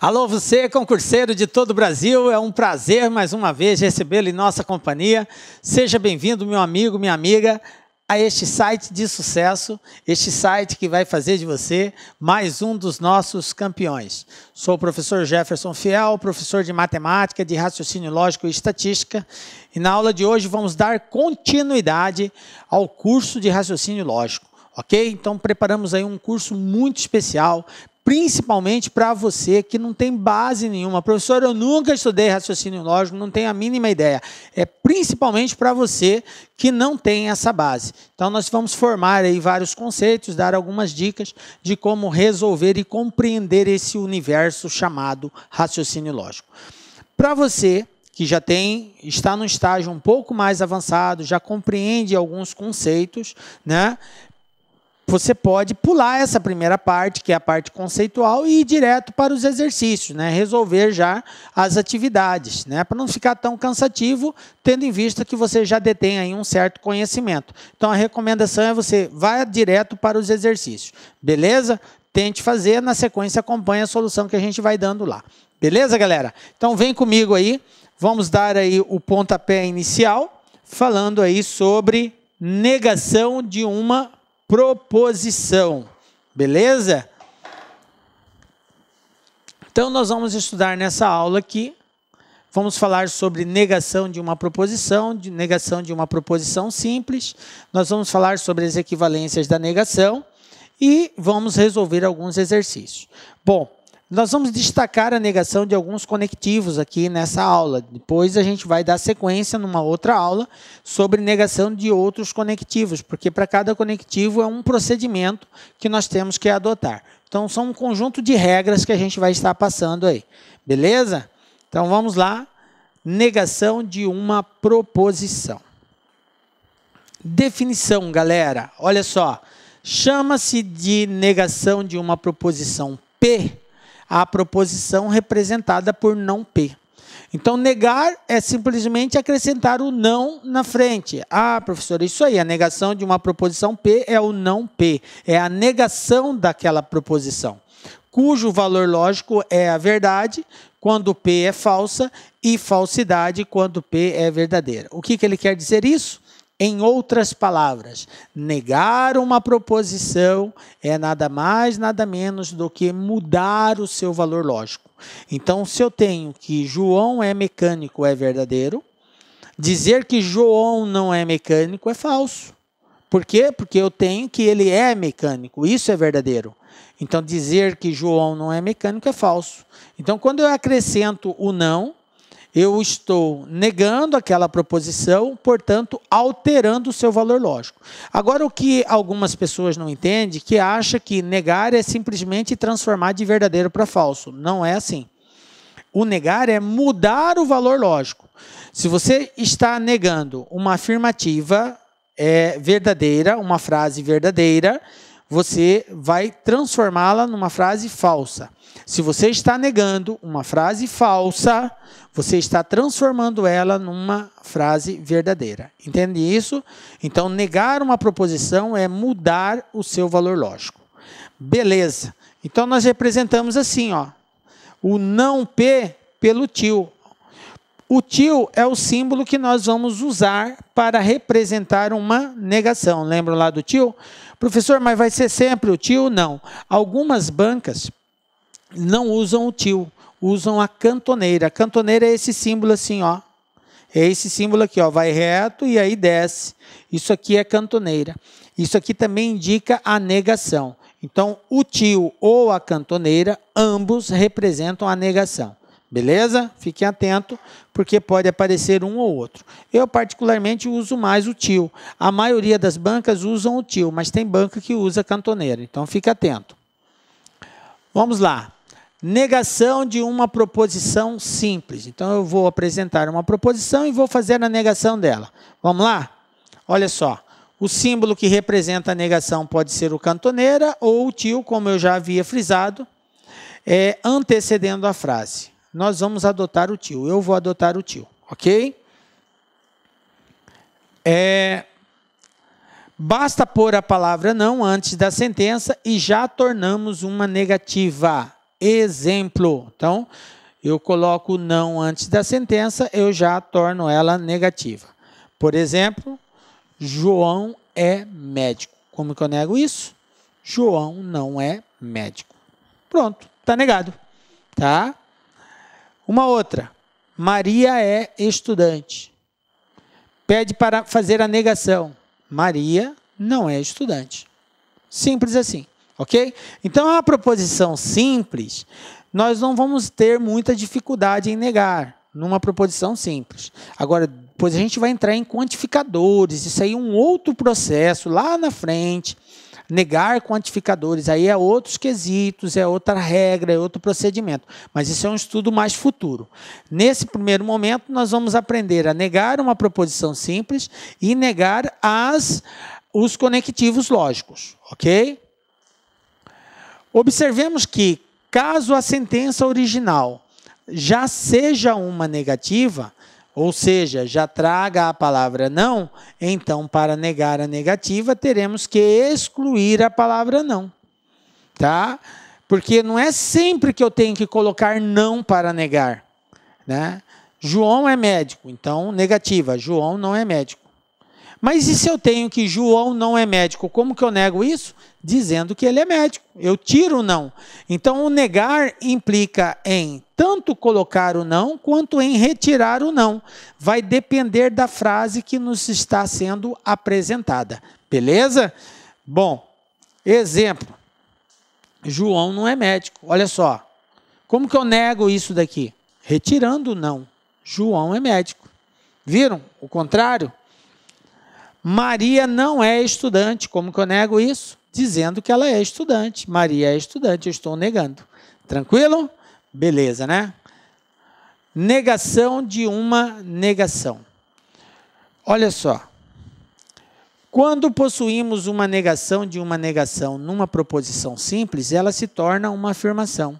Alô, você, concurseiro de todo o Brasil, é um prazer mais uma vez recebê-lo em nossa companhia. Seja bem-vindo, meu amigo, minha amiga, a este site de sucesso, este site que vai fazer de você mais um dos nossos campeões. Sou o professor Jefferson Fiel, professor de matemática, de raciocínio lógico e estatística, e na aula de hoje vamos dar continuidade ao curso de raciocínio lógico ok? Então preparamos aí um curso muito especial principalmente para você que não tem base nenhuma. Professor, eu nunca estudei raciocínio lógico, não tenho a mínima ideia. É principalmente para você que não tem essa base. Então, nós vamos formar aí vários conceitos, dar algumas dicas de como resolver e compreender esse universo chamado raciocínio lógico. Para você que já tem, está no estágio um pouco mais avançado, já compreende alguns conceitos, né? você pode pular essa primeira parte, que é a parte conceitual, e ir direto para os exercícios, né? resolver já as atividades, né? para não ficar tão cansativo, tendo em vista que você já detém aí um certo conhecimento. Então, a recomendação é você vá direto para os exercícios, beleza? Tente fazer, na sequência acompanhe a solução que a gente vai dando lá. Beleza, galera? Então, vem comigo aí, vamos dar aí o pontapé inicial, falando aí sobre negação de uma proposição. Beleza? Então, nós vamos estudar nessa aula aqui. Vamos falar sobre negação de uma proposição, de negação de uma proposição simples. Nós vamos falar sobre as equivalências da negação e vamos resolver alguns exercícios. Bom, nós vamos destacar a negação de alguns conectivos aqui nessa aula. Depois a gente vai dar sequência numa outra aula sobre negação de outros conectivos, porque para cada conectivo é um procedimento que nós temos que adotar. Então são um conjunto de regras que a gente vai estar passando aí. Beleza? Então vamos lá. Negação de uma proposição. Definição, galera. Olha só. Chama-se de negação de uma proposição P a proposição representada por não P. Então, negar é simplesmente acrescentar o não na frente. Ah, professor, isso aí, a negação de uma proposição P é o não P, é a negação daquela proposição, cujo valor lógico é a verdade quando P é falsa e falsidade quando P é verdadeira. O que, que ele quer dizer isso? Em outras palavras, negar uma proposição é nada mais, nada menos do que mudar o seu valor lógico. Então, se eu tenho que João é mecânico é verdadeiro, dizer que João não é mecânico é falso. Por quê? Porque eu tenho que ele é mecânico, isso é verdadeiro. Então, dizer que João não é mecânico é falso. Então, quando eu acrescento o não, eu estou negando aquela proposição, portanto, alterando o seu valor lógico. Agora, o que algumas pessoas não entendem, que acha que negar é simplesmente transformar de verdadeiro para falso. Não é assim. O negar é mudar o valor lógico. Se você está negando uma afirmativa é, verdadeira, uma frase verdadeira, você vai transformá-la numa frase falsa. Se você está negando uma frase falsa, você está transformando ela numa frase verdadeira. Entende isso? Então, negar uma proposição é mudar o seu valor lógico. Beleza. Então, nós representamos assim, ó, o não P pelo tio. O tio é o símbolo que nós vamos usar para representar uma negação. Lembram lá do tio? Professor, mas vai ser sempre o tio? Não. Algumas bancas não usam o tio, usam a cantoneira. A cantoneira é esse símbolo assim, ó. É esse símbolo aqui, ó, vai reto e aí desce. Isso aqui é cantoneira. Isso aqui também indica a negação. Então, o tio ou a cantoneira, ambos representam a negação. Beleza? Fique atento, porque pode aparecer um ou outro. Eu, particularmente, uso mais o TIL. A maioria das bancas usam o TIL, mas tem banca que usa cantoneira. Então, fique atento. Vamos lá. Negação de uma proposição simples. Então, eu vou apresentar uma proposição e vou fazer a negação dela. Vamos lá? Olha só. O símbolo que representa a negação pode ser o cantoneira ou o TIL, como eu já havia frisado, é, antecedendo a frase nós vamos adotar o tio. Eu vou adotar o tio, ok? É, basta pôr a palavra não antes da sentença e já tornamos uma negativa. Exemplo. Então, eu coloco não antes da sentença, eu já torno ela negativa. Por exemplo, João é médico. Como que eu nego isso? João não é médico. Pronto, está negado. Tá? Uma outra, Maria é estudante. Pede para fazer a negação. Maria não é estudante. Simples assim, ok? Então, é uma proposição simples, nós não vamos ter muita dificuldade em negar numa proposição simples. Agora, depois a gente vai entrar em quantificadores, isso aí é um outro processo lá na frente. Negar quantificadores aí é outros quesitos, é outra regra, é outro procedimento. Mas isso é um estudo mais futuro. Nesse primeiro momento, nós vamos aprender a negar uma proposição simples e negar as, os conectivos lógicos, ok? Observemos que, caso a sentença original já seja uma negativa, ou seja, já traga a palavra não, então para negar a negativa teremos que excluir a palavra não, tá? Porque não é sempre que eu tenho que colocar não para negar, né? João é médico, então negativa, João não é médico. Mas e se eu tenho que João não é médico? Como que eu nego isso? Dizendo que ele é médico. Eu tiro o não. Então, o negar implica em tanto colocar o não quanto em retirar o não. Vai depender da frase que nos está sendo apresentada. Beleza? Bom, exemplo. João não é médico. Olha só. Como que eu nego isso daqui? Retirando o não. João é médico. Viram? O contrário? Maria não é estudante. Como que eu nego isso? Dizendo que ela é estudante. Maria é estudante, eu estou negando. Tranquilo? Beleza, né? Negação de uma negação. Olha só. Quando possuímos uma negação de uma negação numa proposição simples, ela se torna uma afirmação.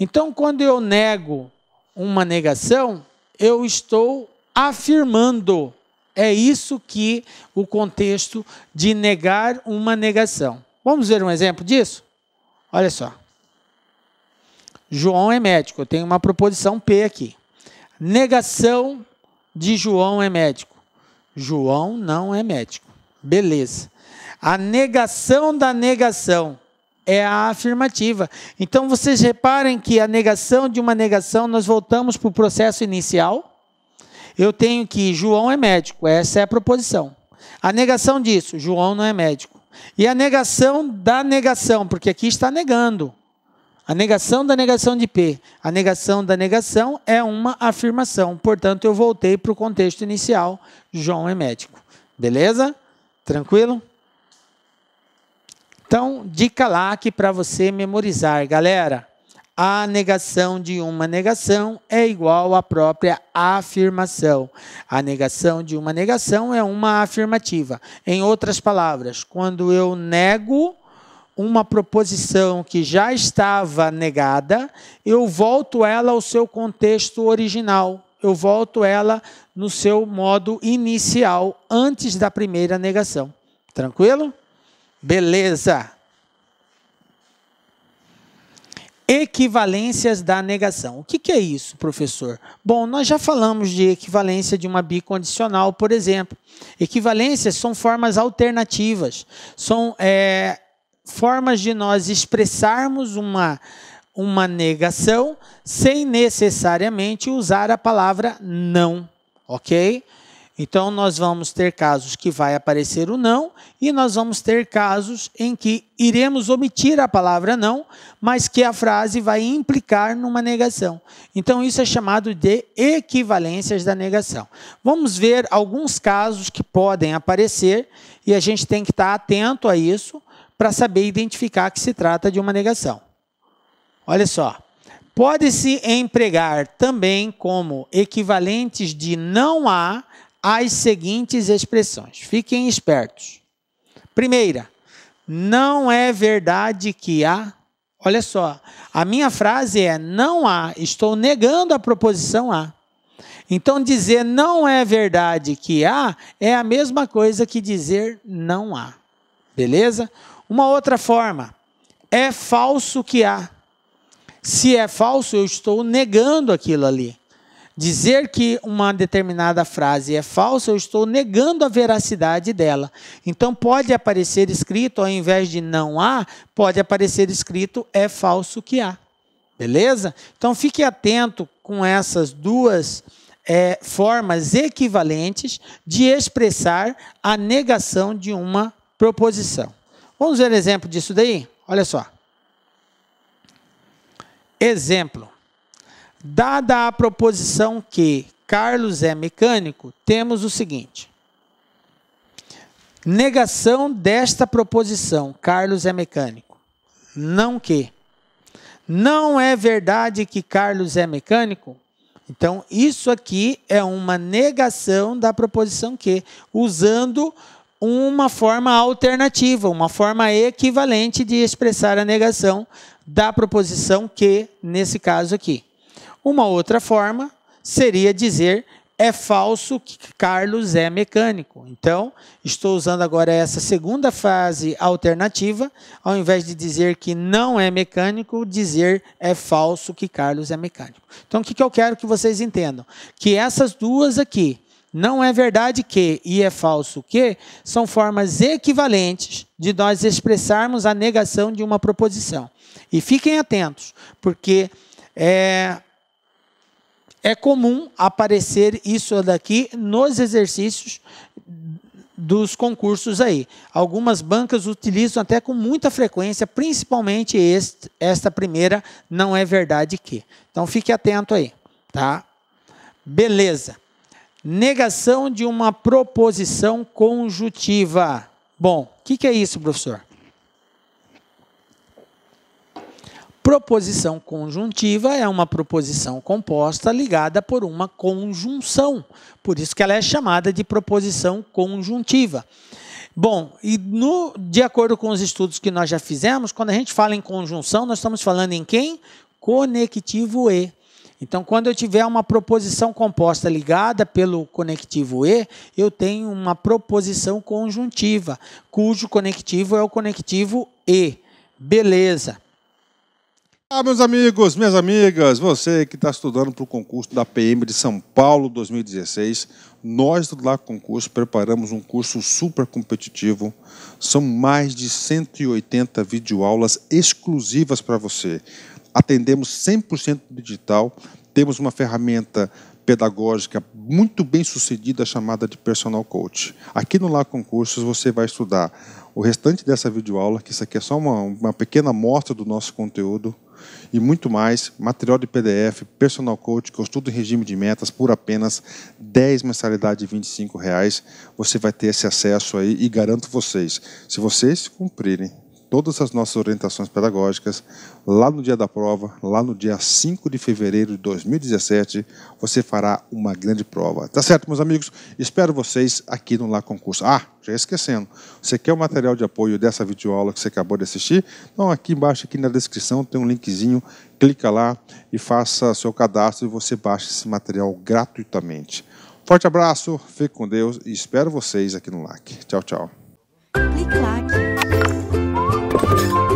Então, quando eu nego uma negação, eu estou afirmando é isso que o contexto de negar uma negação. Vamos ver um exemplo disso? Olha só. João é médico. Eu tenho uma proposição P aqui. Negação de João é médico. João não é médico. Beleza. A negação da negação é a afirmativa. Então vocês reparem que a negação de uma negação, nós voltamos para o processo inicial eu tenho que João é médico, essa é a proposição. A negação disso, João não é médico. E a negação da negação, porque aqui está negando. A negação da negação de P. A negação da negação é uma afirmação. Portanto, eu voltei para o contexto inicial. João é médico. Beleza? Tranquilo? Então, dica lá que para você memorizar, galera. A negação de uma negação é igual à própria afirmação. A negação de uma negação é uma afirmativa. Em outras palavras, quando eu nego uma proposição que já estava negada, eu volto ela ao seu contexto original. Eu volto ela no seu modo inicial, antes da primeira negação. Tranquilo? Beleza! Equivalências da negação. O que, que, é isso, professor? Bom, nós já falamos de equivalência de uma bicondicional, por exemplo. Equivalências são formas alternativas, são é, formas de nós expressarmos uma, uma negação sem necessariamente usar a palavra não, ok? Então, nós vamos ter casos que vai aparecer o não, e nós vamos ter casos em que iremos omitir a palavra não, mas que a frase vai implicar numa negação. Então, isso é chamado de equivalências da negação. Vamos ver alguns casos que podem aparecer, e a gente tem que estar atento a isso para saber identificar que se trata de uma negação. Olha só. Pode-se empregar também como equivalentes de não a as seguintes expressões. Fiquem espertos. Primeira, não é verdade que há. Olha só, a minha frase é não há, estou negando a proposição há. Então, dizer não é verdade que há é a mesma coisa que dizer não há. Beleza? Uma outra forma, é falso que há. Se é falso, eu estou negando aquilo ali dizer que uma determinada frase é falsa, eu estou negando a veracidade dela. Então pode aparecer escrito, ao invés de não há, pode aparecer escrito é falso que há. Beleza? Então fique atento com essas duas é, formas equivalentes de expressar a negação de uma proposição. Vamos ver exemplo disso daí? Olha só. Exemplo. Dada a proposição que Carlos é mecânico, temos o seguinte: negação desta proposição, Carlos é mecânico. Não que. Não é verdade que Carlos é mecânico? Então, isso aqui é uma negação da proposição que, usando uma forma alternativa, uma forma equivalente de expressar a negação da proposição que, nesse caso aqui. Uma outra forma seria dizer é falso que Carlos é mecânico. Então, estou usando agora essa segunda fase alternativa, ao invés de dizer que não é mecânico, dizer é falso que Carlos é mecânico. Então, o que eu quero que vocês entendam? Que essas duas aqui, não é verdade que e é falso que, são formas equivalentes de nós expressarmos a negação de uma proposição. E fiquem atentos, porque é, é comum aparecer isso daqui nos exercícios dos concursos aí. Algumas bancas utilizam até com muita frequência, principalmente este, esta primeira, não é verdade que. Então fique atento aí, tá? Beleza. Negação de uma proposição conjuntiva. Bom, o que, que é isso, professor? Proposição conjuntiva é uma proposição composta ligada por uma conjunção. Por isso que ela é chamada de proposição conjuntiva. Bom, e no, de acordo com os estudos que nós já fizemos, quando a gente fala em conjunção, nós estamos falando em quem? Conectivo E. Então, quando eu tiver uma proposição composta ligada pelo conectivo E, eu tenho uma proposição conjuntiva, cujo conectivo é o conectivo E. Beleza. Olá, ah, meus amigos, minhas amigas, você que está estudando para o concurso da PM de São Paulo 2016, nós do Lá Concurso preparamos um curso super competitivo. São mais de 180 videoaulas exclusivas para você. Atendemos 100% digital, temos uma ferramenta pedagógica muito bem sucedida chamada de Personal Coach. Aqui no Lá Concursos você vai estudar o restante dessa videoaula, que isso aqui é só uma, uma pequena amostra do nosso conteúdo e muito mais, material de PDF, personal coach, estudo em regime de metas por apenas 10 mensalidades de 25 reais. Você vai ter esse acesso aí e garanto vocês, se vocês cumprirem todas as nossas orientações pedagógicas. Lá no dia da prova, lá no dia 5 de fevereiro de 2017, você fará uma grande prova. Tá certo, meus amigos? Espero vocês aqui no Lá Concurso. Ah, já esquecendo. Você quer o material de apoio dessa videoaula que você acabou de assistir? Então aqui embaixo, aqui na descrição, tem um linkzinho. Clica lá e faça seu cadastro e você baixa esse material gratuitamente. Forte abraço, fique com Deus e espero vocês aqui no LAC. Tchau, tchau. Clique, Thank you.